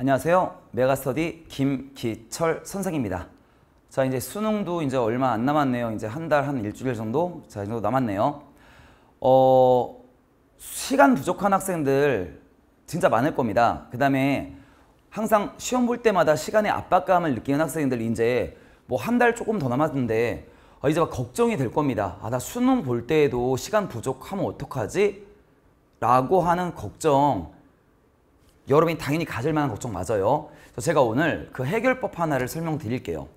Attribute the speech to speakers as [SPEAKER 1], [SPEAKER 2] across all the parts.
[SPEAKER 1] 안녕하세요. 메가스터디 김기철 선생입니다. 자, 이제 수능도 이제 얼마 안 남았네요. 이제 한 달, 한 일주일 정도? 자, 정도 남았네요. 어, 시간 부족한 학생들 진짜 많을 겁니다. 그 다음에 항상 시험 볼 때마다 시간의 압박감을 느끼는 학생들 이제 뭐 한 달 조금 더 남았는데 아, 이제 막 걱정이 될 겁니다. 아, 나 수능 볼 때에도 시간 부족하면 어떡하지? 라고 하는 걱정 여러분이 당연히 가질 만한 걱정 맞아요. 제가 오늘 그 해결법 하나를 설명드릴게요.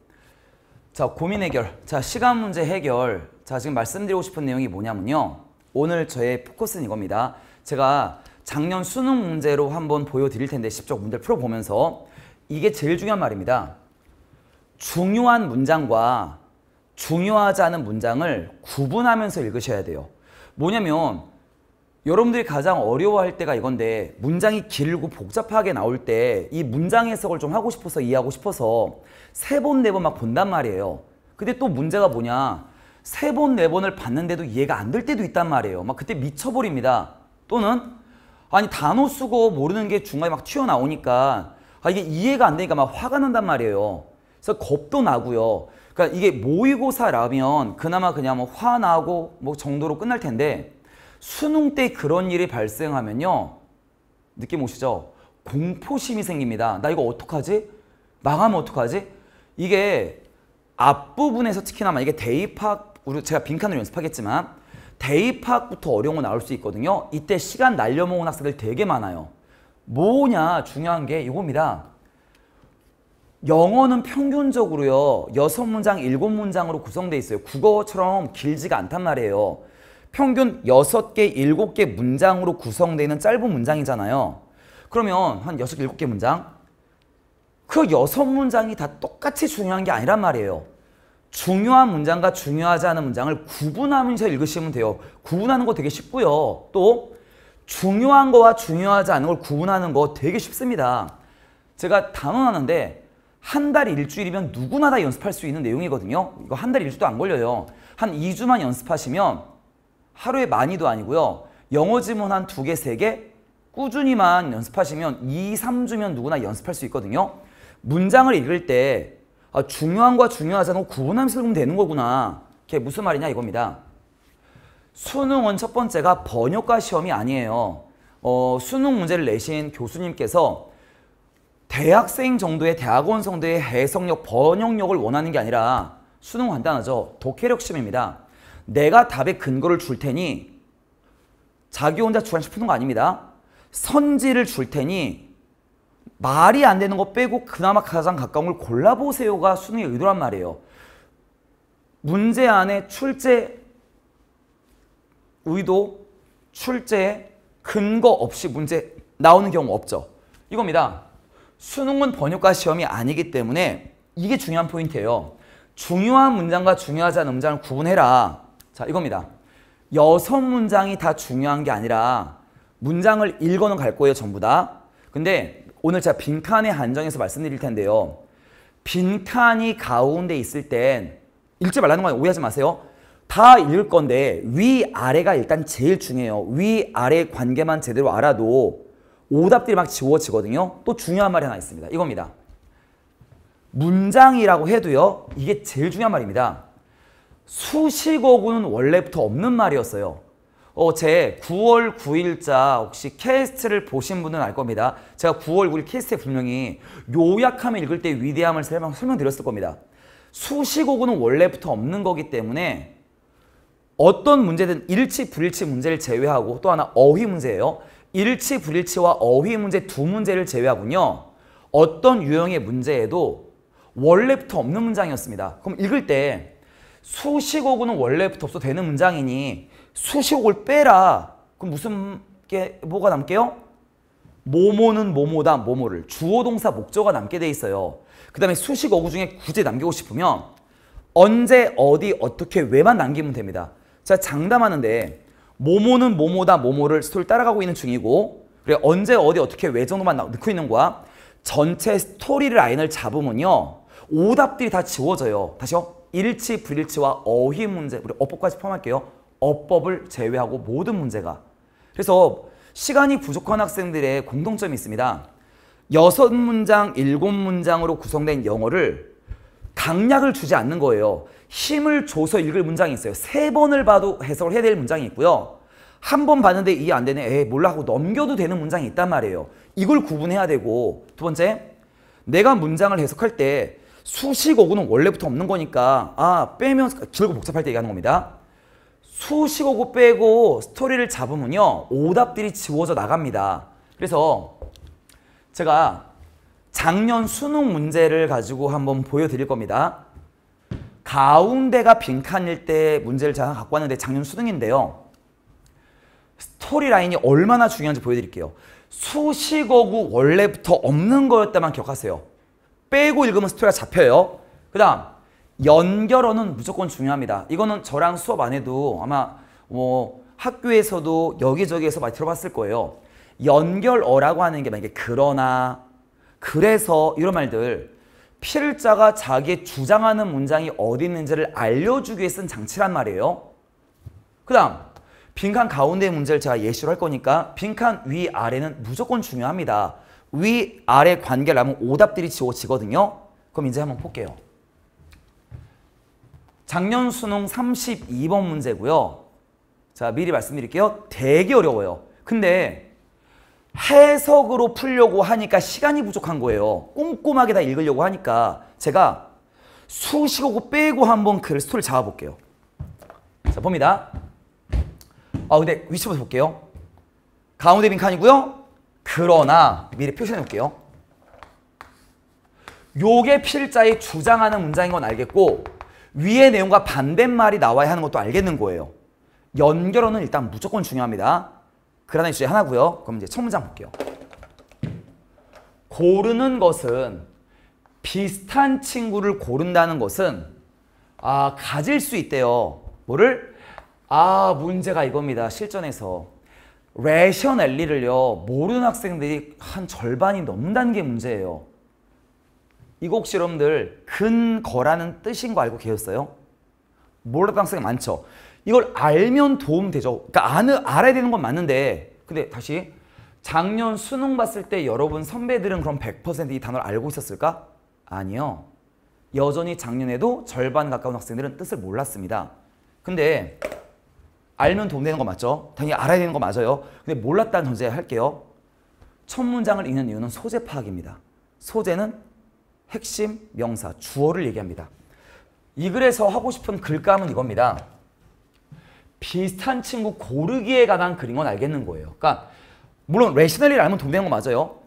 [SPEAKER 1] 자, 고민 해결. 자, 시간 문제 해결. 자, 지금 말씀드리고 싶은 내용이 뭐냐면요. 오늘 저의 포커스는 이겁니다. 제가 작년 수능 문제로 한번 보여드릴 텐데 10쪽 문제를 풀어보면서 이게 제일 중요한 말입니다. 중요한 문장과 중요하지 않은 문장을 구분하면서 읽으셔야 돼요. 뭐냐면 여러분들이 가장 어려워할 때가 이건데 문장이 길고 복잡하게 나올 때 이 문장 해석을 좀 하고 싶어서 이해하고 싶어서 세 번 네 번 막 본단 말이에요. 근데 또 문제가 뭐냐 세 번 네 번을 봤는데도 이해가 안 될 때도 있단 말이에요. 막 그때 미쳐버립니다. 또는 아니 단어 쓰고 모르는 게 중간에 막 튀어나오니까 아 이게 이해가 안 되니까 막 화가 난단 말이에요. 그래서 겁도 나고요. 그러니까 이게 모의고사라면 그나마 그냥 뭐 화나고 뭐 정도로 끝날 텐데 수능 때 그런 일이 발생하면요. 느낌 오시죠? 공포심이 생깁니다. 나 이거 어떡하지? 망하면 어떡하지? 이게 앞부분에서 특히나마 이게 대입학, 우리 제가 빈칸으로 연습하겠지만 대입학부터 어려운 거 나올 수 있거든요. 이때 시간 날려먹은 학생들 되게 많아요. 뭐냐 중요한 게 이겁니다. 영어는 평균적으로요. 여섯 문장 일곱 문장으로 구성되어 있어요. 국어처럼 길지가 않단 말이에요. 평균 6개, 7개 문장으로 구성되는 짧은 문장이잖아요. 그러면 한 6, 7개 문장? 그 6문장이 다 똑같이 중요한 게 아니란 말이에요. 중요한 문장과 중요하지 않은 문장을 구분하면서 읽으시면 돼요. 구분하는 거 되게 쉽고요. 또 중요한 거와 중요하지 않은 걸 구분하는 거 되게 쉽습니다. 제가 단언하는데 한 달 일주일이면 누구나 다 연습할 수 있는 내용이거든요. 이거 한 달 일주도 안 걸려요. 한 2주만 연습하시면 하루에 많이도 아니고요. 영어 지문 한 두 개, 세 개 꾸준히만 연습하시면 2, 3주면 누구나 연습할 수 있거든요. 문장을 읽을 때 아, 중요한과 중요하지 않은 구분하면서 읽으면 되는 거구나. 그게 무슨 말이냐 이겁니다. 수능은 첫 번째가 번역과 시험이 아니에요. 어, 수능 문제를 내신 교수님께서 대학생 정도의 대학원 정도의 해석력, 번역력을 원하는 게 아니라 수능 간단하죠. 독해력 시험입니다. 내가 답의 근거를 줄 테니 자기 혼자 주관식 푸는 거 아닙니다. 선지를 줄 테니 말이 안 되는 거 빼고 그나마 가장 가까운 걸 골라보세요가 수능의 의도란 말이에요. 문제 안에 출제 의도, 출제 근거 없이 문제 나오는 경우 없죠. 이겁니다. 수능은 번역과 시험이 아니기 때문에 이게 중요한 포인트예요. 중요한 문장과 중요하지 않은 문장을 구분해라. 자, 이겁니다. 여섯 문장이 다 중요한 게 아니라 문장을 읽어는 갈 거예요, 전부 다. 근데 오늘 제가 빈칸에 한정해서 말씀드릴 텐데요. 빈칸이 가운데 있을 땐 읽지 말라는 건 오해하지 마세요. 다 읽을 건데 위아래가 일단 제일 중요해요. 위아래 관계만 제대로 알아도 오답들이 막 지워지거든요. 또 중요한 말이 하나 있습니다. 이겁니다. 문장이라고 해도요. 이게 제일 중요한 말입니다. 수식어구는 원래부터 없는 말이었어요. 어, 제 9월 9일자 혹시 캐스트를 보신 분은 알 겁니다. 제가 9월 9일 캐스트에 분명히 요약하며 읽을 때 위대함을 설명, 설명드렸을 겁니다. 수식어구는 원래부터 없는 거기 때문에 어떤 문제든 일치 불일치 문제를 제외하고 또 하나 어휘 문제예요. 일치 불일치와 어휘 문제 두 문제를 제외하군요. 어떤 유형의 문제에도 원래부터 없는 문장이었습니다. 그럼 읽을 때 수식어구는 원래부터 없어 되는 문장이니 수식어를 빼라. 그럼 무슨 게 뭐가 남게요? 모모는 모모다 모모를 주어동사 목적어 남게 돼 있어요. 그 다음에 수식어구 중에 굳이 남기고 싶으면 언제 어디 어떻게 왜만 남기면 됩니다. 자 장담하는데 모모는 모모다 모모를 스토리 따라가고 있는 중이고 그래 언제 어디 어떻게 왜 정도만 넣고 있는 거야. 전체 스토리 라인을 잡으면요. 오답들이 다 지워져요. 다시요. 일치, 불일치와 어휘 문제, 우리 어법까지 포함할게요. 어법을 제외하고 모든 문제가. 그래서 시간이 부족한 학생들의 공통점이 있습니다. 여섯 문장, 일곱 문장으로 구성된 영어를 강약을 주지 않는 거예요. 힘을 줘서 읽을 문장이 있어요. 세 번을 봐도 해석을 해야 될 문장이 있고요. 한 번 봤는데 이해 안 되네. 에이, 몰라 하고 넘겨도 되는 문장이 있단 말이에요. 이걸 구분해야 되고 두 번째, 내가 문장을 해석할 때 수식어구는 원래부터 없는 거니까 아 빼면 길고 복잡할 때 얘기하는 겁니다. 수식어구 빼고 스토리를 잡으면요 오답들이 지워져 나갑니다. 그래서 제가 작년 수능 문제를 가지고 한번 보여드릴 겁니다. 가운데가 빈칸일 때 문제를 제가 갖고 왔는데 작년 수능인데요. 스토리 라인이 얼마나 중요한지 보여드릴게요. 수식어구 원래부터 없는 거였다만 기억하세요. 빼고 읽으면 스토리가 잡혀요. 그 다음 연결어는 무조건 중요합니다. 이거는 저랑 수업 안 해도 아마 뭐 학교에서도 여기저기에서 많이 들어봤을 거예요. 연결어라고 하는 게 만약에 그러나 그래서 이런 말들 필자가 자기의 주장하는 문장이 어디 있는지를 알려주기 위해 쓴 장치란 말이에요. 그 다음 빈칸 가운데 문제를 제가 예시로 할 거니까 빈칸 위아래는 무조건 중요합니다. 위, 아래 관계를 하면 오답들이 지워지거든요. 그럼 이제 한번 볼게요. 작년 수능 32번 문제고요. 자, 미리 말씀드릴게요. 되게 어려워요. 근데 해석으로 풀려고 하니까 시간이 부족한 거예요. 꼼꼼하게 다 읽으려고 하니까 제가 수식하고 빼고 한번 글스를 잡아볼게요. 자, 봅니다. 아, 근데 위치부터 볼게요. 가운데 빈칸이고요. 그러나 미리 표시해 놓을게요. 요게 필자의 주장하는 문장인 건 알겠고 위의 내용과 반대말이 나와야 하는 것도 알겠는 거예요. 연결어는 일단 무조건 중요합니다. 그라나 이슈의 하나고요. 그럼 이제 첫 문장 볼게요. 고르는 것은 비슷한 친구를 고른다는 것은 아 가질 수 있대요. 뭐를? 아 문제가 이겁니다. 실전에서 레셔널리를요 모르는 학생들이 한 절반이 넘는다는 게 문제예요. 이거 혹시 여러분들 근거라는 뜻인 거 알고 계셨어요? 몰랐던 학생 많죠. 이걸 알면 도움 되죠. 그러니까 아는, 알아야 되는 건 맞는데 근데 다시 작년 수능 봤을 때 여러분 선배들은 그럼 100%이 단어를 알고 있었을까? 아니요. 여전히 작년에도 절반 가까운 학생들은 뜻을 몰랐습니다. 근데 알면 도움 되는 거 맞죠? 당연히 알아야 되는 거 맞아요. 근데 몰랐다는 전제 할게요. 첫 문장을 읽는 이유는 소재 파악입니다. 소재는 핵심, 명사, 주어를 얘기합니다. 이 글에서 하고 싶은 글감은 이겁니다. 비슷한 친구 고르기에 관한 글인 건 알겠는 거예요. 그러니까 물론 레시널리를 알면 도움 되는 거 맞아요.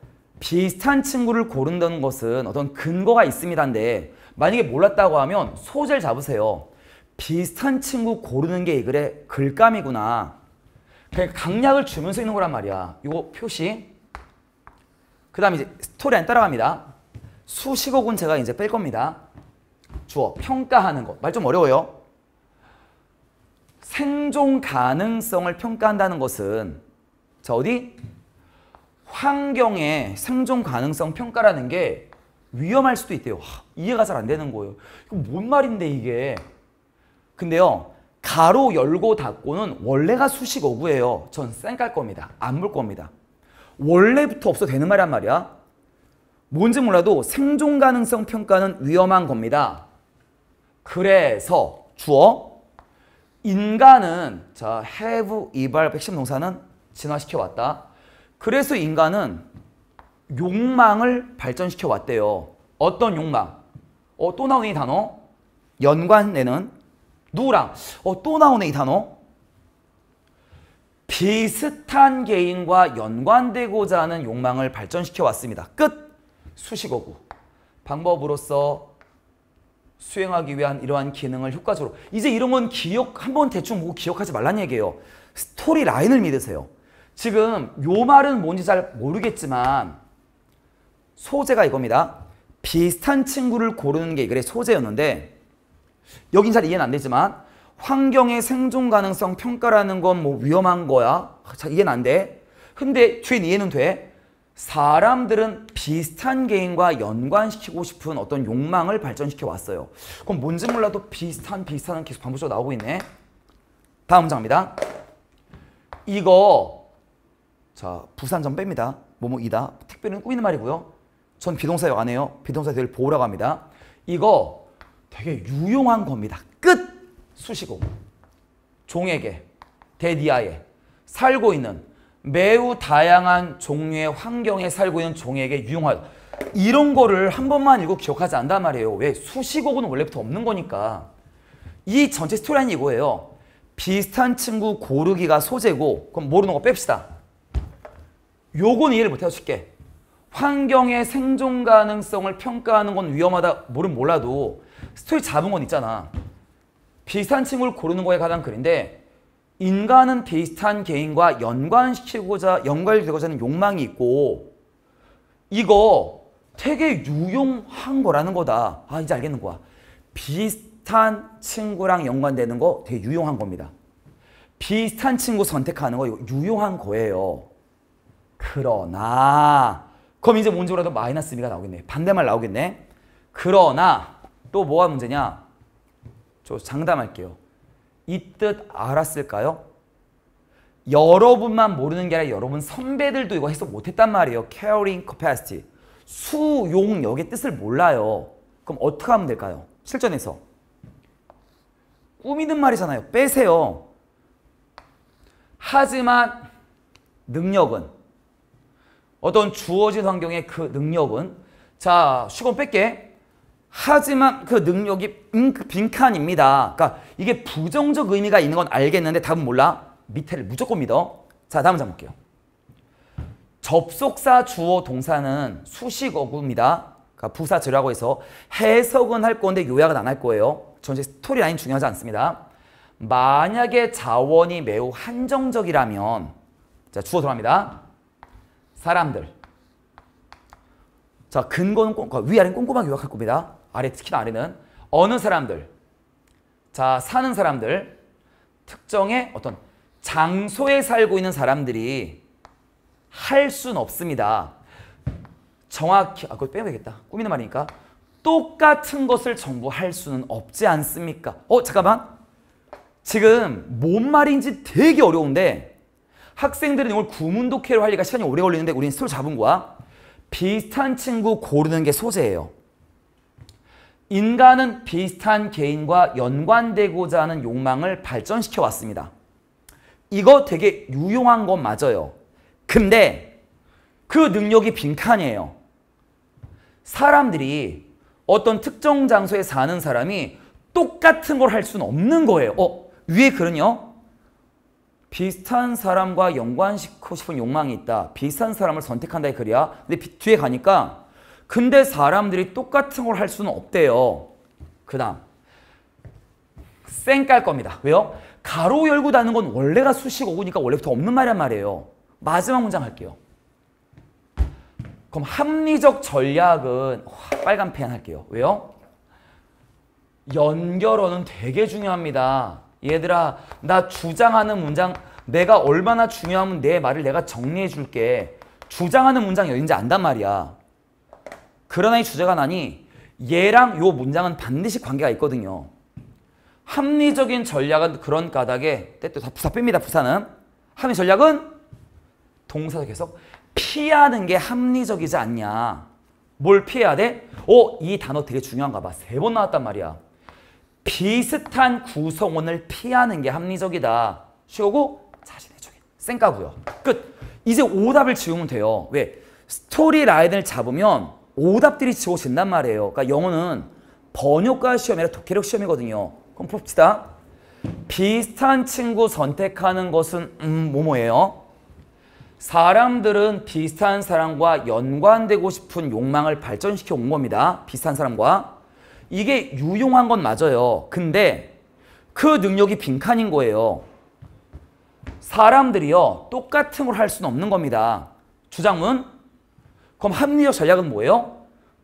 [SPEAKER 1] 비슷한 친구를 고른다는 것은 어떤 근거가 있습니다인데 만약에 몰랐다고 하면 소재를 잡으세요. 비슷한 친구 고르는 게 이 글의 글감이구나. 그냥 강약을 주면서 있는 거란 말이야. 이거 표시. 그 다음에 이제 스토리 안 따라갑니다. 수식어군 제가 이제 뺄 겁니다. 주어, 평가하는 것. 말 좀 어려워요. 생존 가능성을 평가한다는 것은 자 어디? 환경의 생존 가능성 평가라는 게 위험할 수도 있대요. 하, 이해가 잘 안 되는 거예요. 이거 뭔 말인데 이게. 근데요. 가로 열고 닫고는 원래가 수식어구예요. 전쌩깔 겁니다. 안 볼 겁니다. 원래부터 없어 되는 말이란 말이야. 뭔지 몰라도 생존 가능성 평가는 위험한 겁니다. 그래서 주어 인간은 자 have 이발 핵심 동사는 진화시켜 왔다. 그래서 인간은 욕망을 발전시켜 왔대요. 어떤 욕망? 어, 또 나오는 이 단어 연관되는 누구랑? 어, 또 나오네 이 단어. 비슷한 개인과 연관되고자 하는 욕망을 발전시켜 왔습니다. 끝! 수식어구. 방법으로서 수행하기 위한 이러한 기능을 효과적으로 이제 이런 건 기억 한 번 대충 보고 뭐 기억하지 말란 얘기예요. 스토리 라인을 믿으세요. 지금 요 말은 뭔지 잘 모르겠지만 소재가 이겁니다. 비슷한 친구를 고르는 게 그래 소재였는데 여긴 잘 이해는 안 되지만 환경의 생존 가능성 평가라는 건 뭐 위험한 거야. 잘 이해는 안 돼. 근데 주 이해는 돼. 사람들은 비슷한 개인과 연관시키고 싶은 어떤 욕망을 발전시켜 왔어요. 그럼 뭔지 몰라도 비슷한 비슷한 계속 반복적으로 나오고 있네. 다음 장입니다. 이거 자 부산 전 뺍니다. 뭐뭐이다. 특별히 꾸미는 말이고요. 전 비동사역 안 해요. 비동사역 보호라고 합니다. 이거 되게 유용한 겁니다. 끝! 수식어 종에게 데디아에 살고 있는 매우 다양한 종류의 환경에 살고 있는 종에게 유용하다. 이런 거를 한 번만 읽고 기억하지 않단 말이에요. 왜? 수식어는 원래부터 없는 거니까. 이 전체 스토리라 이거예요. 비슷한 친구 고르기가 소재고 그럼 모르는 거 뺍시다. 요건 이해를 못해요 쉽게. 환경의 생존 가능성을 평가하는 건 위험하다 모르면 몰라도 스토리 잡은 건 있잖아. 비슷한 친구를 고르는 거에 관한 글인데 인간은 비슷한 개인과 연관시키고자 연관되고자 하는 욕망이 있고 이거 되게 유용한 거라는 거다. 아 이제 알겠는 거야. 비슷한 친구랑 연관되는 거 되게 유용한 겁니다. 비슷한 친구 선택하는 거 유용한 거예요. 그러나 그럼 이제 뭔지 몰라도 마이너스 미가 나오겠네. 반대말 나오겠네. 그러나 또 뭐가 문제냐? 저 장담할게요. 이 뜻 알았을까요? 여러분만 모르는 게 아니라 여러분 선배들도 이거 해석 못했단 말이에요. caring capacity. 수용력의 뜻을 몰라요. 그럼 어떻게 하면 될까요? 실전에서. 꾸미는 말이잖아요. 빼세요. 하지만 능력은 어떤 주어진 환경의 그 능력은 자, 수건 뺄게. 하지만 그 능력이 음, 그 빈칸입니다. 그러니까 이게 부정적 의미가 있는 건 알겠는데 답은 몰라. 밑에를 무조건 믿어. 자, 다음 장 볼게요. 접속사 주어 동사는 수식어구입니다. 그러니까 부사 절하고 해서 해석은 할 건데 요약은 안 할 거예요. 전체 스토리라인 중요하지 않습니다. 만약에 자원이 매우 한정적이라면 자 주어 들어갑니다. 사람들 자, 근거는 꼼꼼, 그 위아래는 꼼꼼하게 요약할 겁니다. 아래, 특히나 아래는. 어느 사람들, 자, 사는 사람들, 특정의 어떤 장소에 살고 있는 사람들이 할 순 없습니다. 정확히, 아, 그걸 빼야겠다. 꾸미는 말이니까. 똑같은 것을 전부 할 수는 없지 않습니까? 어, 잠깐만. 지금 뭔 말인지 되게 어려운데 학생들은 이걸 구문독해로 하려니까 시간이 오래 걸리는데 우리는 스로 잡은 거야. 비슷한 친구 고르는 게 소재예요. 인간은 비슷한 개인과 연관되고자 하는 욕망을 발전시켜 왔습니다. 이거 되게 유용한 건 맞아요. 근데 그 능력이 빈칸이에요. 사람들이 어떤 특정 장소에 사는 사람이 똑같은 걸 할 수는 없는 거예요. 어, 위에 글은요. 비슷한 사람과 연관시키고 싶은 욕망이 있다. 비슷한 사람을 선택한다 이거야 근데 뒤에 가니까 근데 사람들이 똑같은 걸 할 수는 없대요. 그 다음 쌩 깔 겁니다. 왜요? 가로 열고 닫는 건 원래가 수식 오고니까 원래부터 없는 말이란 말이에요. 마지막 문장 할게요. 그럼 합리적 전략은 빨간 펜 할게요. 왜요? 연결어는 되게 중요합니다. 얘들아 나 주장하는 문장 내가 얼마나 중요하면 내 말을 내가 정리해 줄게. 주장하는 문장이 어딘지 안단 말이야. 그러나 이 주제가 나니 얘랑 요 문장은 반드시 관계가 있거든요. 합리적인 전략은 그런 까닥에 때또 부사 뺍니다. 부사는. 합리 전략은 동사도 계속 피하는 게 합리적이지 않냐. 뭘 피해야 돼? 어, 이 단어 되게 중요한가 봐. 세 번 나왔단 말이야. 비슷한 구성원을 피하는 게 합리적이다. 쉬우고 자신의 적인 쌩까고요. 끝. 이제 오답을 지우면 돼요. 왜? 스토리 라인을 잡으면 오답들이 지워진단 말이에요. 그러니까 영어는 번역과 시험이 아니라 독해력 시험이거든요. 그럼 봅시다. 비슷한 친구 선택하는 것은 음 뭐뭐예요? 사람들은 비슷한 사람과 연관되고 싶은 욕망을 발전시켜 온 겁니다. 비슷한 사람과. 이게 유용한 건 맞아요. 근데 그 능력이 빈칸인 거예요. 사람들이요. 똑같은 걸 할 수는 없는 겁니다. 주장문. 그럼 합리적 전략은 뭐예요?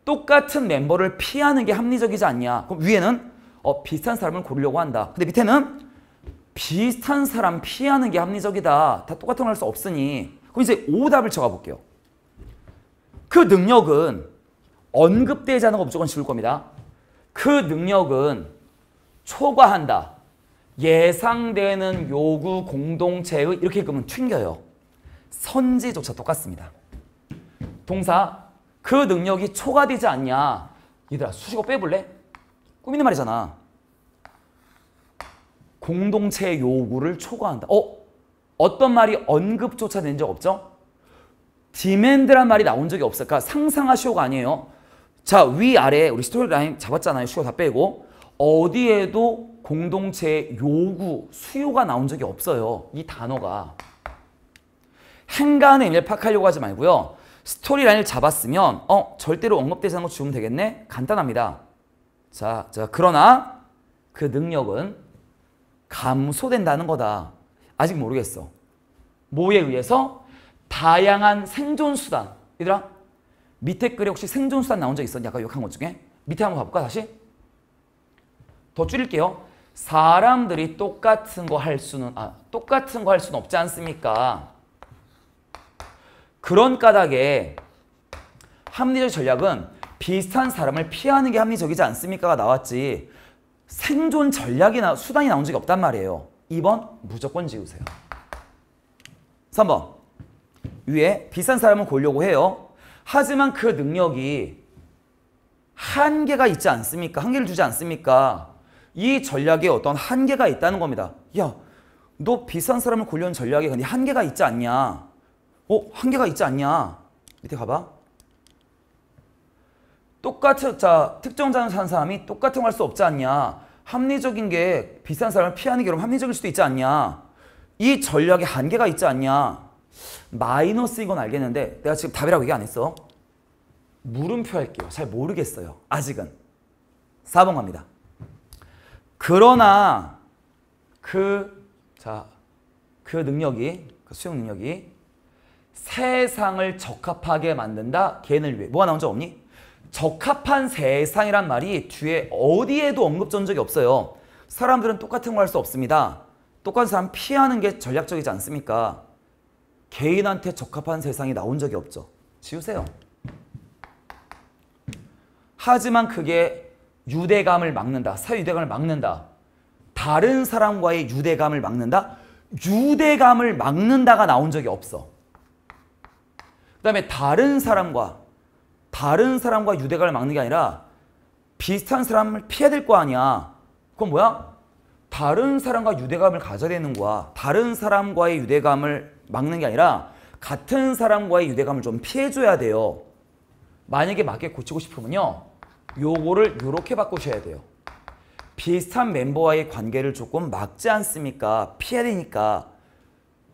[SPEAKER 1] 똑같은 멤버를 피하는 게 합리적이지 않냐. 그럼 위에는 어, 비슷한 사람을 고르려고 한다. 근데 밑에는 비슷한 사람 피하는 게 합리적이다. 다 똑같은 걸 할 수 없으니. 그럼 이제 오답을 적어볼게요. 그 능력은 언급되지 않은 거 무조건 지울 겁니다. 그 능력은 초과한다. 예상되는 요구 공동체의 이렇게 읽으면 튕겨요. 선지조차 똑같습니다. 동사 그 능력이 초과되지 않냐. 얘들아 수식어 빼볼래? 꾸미는 말이잖아. 공동체 요구를 초과한다. 어? 어떤 말이 언급조차 된 적 없죠? 디맨드란 말이 나온 적이 없을까? 상상하시오가 아니에요. 자, 위아래 우리 스토리 라인 잡았잖아요. 수요 다 빼고. 어디에도 공동체의 요구, 수요가 나온 적이 없어요. 이 단어가. 한가한 의미를 파악하려고 하지 말고요. 스토리 라인을 잡았으면 어 절대로 언급되지 않은 거 주면 되겠네? 간단합니다. 자, 자 그러나 그 능력은 감소된다는 거다. 아직 모르겠어. 뭐에 의해서? 다양한 생존 수단. 얘들아 밑에 글에 혹시 생존수단 나온 적 있었냐? 아까 욕한 것 중에. 밑에 한번 가볼까 다시? 더 줄일게요. 사람들이 똑같은 거 할 수는 아 똑같은 거 할 수는 없지 않습니까? 그런 까닭에 합리적 전략은 비슷한 사람을 피하는 게 합리적이지 않습니까가 나왔지 생존 전략이나 수단이 나온 적이 없단 말이에요. 2번 무조건 지우세요. 3번 위에 비싼 사람은 골려고 해요. 하지만 그 능력이 한계가 있지 않습니까? 한계를 주지 않습니까? 이 전략에 어떤 한계가 있다는 겁니다. 야, 너 비싼 사람을 굴려는 전략에 근데 한계가 있지 않냐? 어, 한계가 있지 않냐? 밑에 가봐. 똑같은, 자, 특정 장을 산 사람이 똑같은 걸할수 없지 않냐? 합리적인 게 비싼 사람을 피하는 게 합리적일 수도 있지 않냐? 이 전략에 한계가 있지 않냐? 마이너스인 건 알겠는데 내가 지금 답이라고 얘기 안 했어. 물음표 할게요. 잘 모르겠어요. 아직은. 4번 갑니다. 그러나 그, 자, 그 능력이, 그 수용 능력이 세상을 적합하게 만든다. 걔를 위해. 뭐가 나온 적 없니? 적합한 세상이란 말이 뒤에 어디에도 언급된 적이 없어요. 사람들은 똑같은 걸할수 없습니다. 똑같은 사람 피하는 게 전략적이지 않습니까? 개인한테 적합한 세상이 나온 적이 없죠. 지우세요. 하지만 그게 유대감을 막는다. 사유대감을 막는다. 다른 사람과의 유대감을 막는다. 유대감을 막는다가 나온 적이 없어. 그 다음에 다른 사람과 다른 사람과 유대감을 막는 게 아니라 비슷한 사람을 피해야 될 거 아니야. 그건 뭐야? 다른 사람과 유대감을 가져야 되는 거야. 다른 사람과의 유대감을 막는 게 아니라 같은 사람과의 유대감을 좀 피해줘야 돼요. 만약에 맞게 고치고 싶으면요. 요거를 요렇게 바꾸셔야 돼요. 비슷한 멤버와의 관계를 조금 막지 않습니까? 피해야 되니까.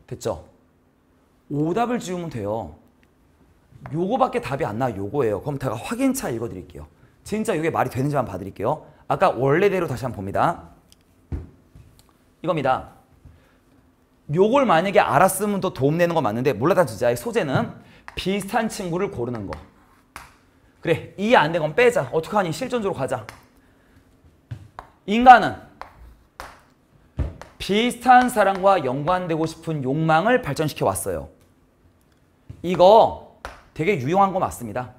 [SPEAKER 1] 됐죠? 오답을 지우면 돼요. 요거밖에 답이 안 나요. 요거예요. 그럼 제가 확인차 읽어드릴게요. 진짜 이게 말이 되는지 한번 봐드릴게요. 아까 원래대로 다시 한번 봅니다. 이겁니다. 요걸 만약에 알았으면 더 도움되는 거 맞는데 몰라다 주자. 소재는 비슷한 친구를 고르는 거. 그래 이해 안 된 건 빼자. 어떡하니 실존적으로 가자. 인간은 비슷한 사람과 연관되고 싶은 욕망을 발전시켜 왔어요. 이거 되게 유용한 거 맞습니다.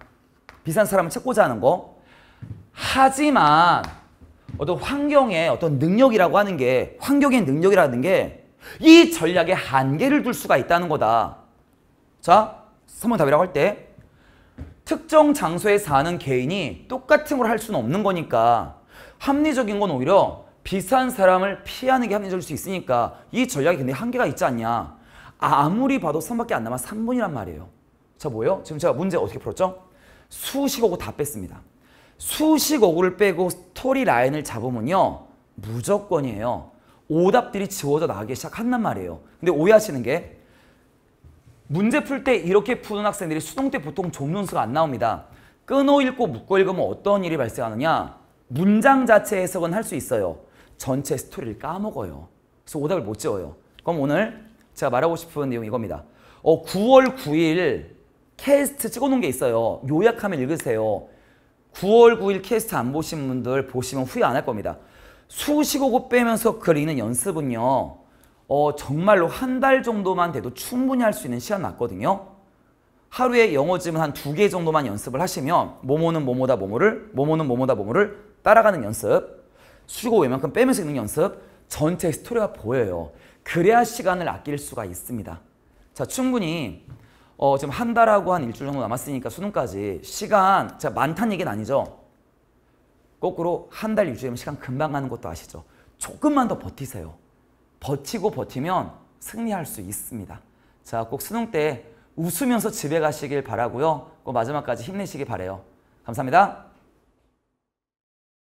[SPEAKER 1] 비슷한 사람을 찾고자 하는 거. 하지만 어떤 환경의 어떤 능력이라고 하는 게 환경의 능력이라는 게이 전략에 한계를 둘 수가 있다는 거다. 자, 3번 답이라고 할 때 특정 장소에 사는 개인이 똑같은 걸 할 수는 없는 거니까 합리적인 건 오히려 비슷한 사람을 피하는 게 합리적일 수 있으니까 이 전략이 굉장히 한계가 있지 않냐. 아무리 봐도 3밖에 안 남아 3분이란 말이에요. 자, 뭐예요? 지금 제가 문제 어떻게 풀었죠? 수식어고다 뺐습니다. 수식어구를 빼고 스토리 라인을 잡으면요. 무조건이에요. 오답들이 지워져 나가기 시작한단 말이에요. 근데 오해하시는 게 문제 풀 때 이렇게 푸는 학생들이 수능 때 보통 종론수가안 나옵니다. 끊어 읽고 묶어 읽으면 어떤 일이 발생하느냐? 문장 자체 해석은 할 수 있어요. 전체 스토리를 까먹어요. 그래서 오답을 못 지워요. 그럼 오늘 제가 말하고 싶은 내용이 이겁니다. 어, 9월 9일 캐스트 찍어놓은 게 있어요. 요약하면 읽으세요. 9월 9일 캐스트 안 보신 분들 보시면 후회 안 할 겁니다. 수식어고 빼면서 그리는 연습은요. 어, 정말로 한 달 정도만 돼도 충분히 할 수 있는 시간 맞거든요. 하루에 영어지문 한 두 개 정도만 연습을 하시면 모모는 모모다 모모를, 모모는 모모다 모모를 따라가는 연습, 수식 오고 웬만큼 빼면서 읽는 연습, 전체 스토리가 보여요. 그래야 시간을 아낄 수가 있습니다. 자, 충분히 어, 지금 한 달하고 한 일주일 정도 남았으니까 수능까지 시간 자, 많다는 얘기는 아니죠. 거꾸로 한 달 유지되면 시간 금방 가는 것도 아시죠? 조금만 더 버티세요. 버티고 버티면 승리할 수 있습니다. 자, 꼭 수능 때 웃으면서 집에 가시길 바라고요. 꼭 마지막까지 힘내시길 바래요. 감사합니다.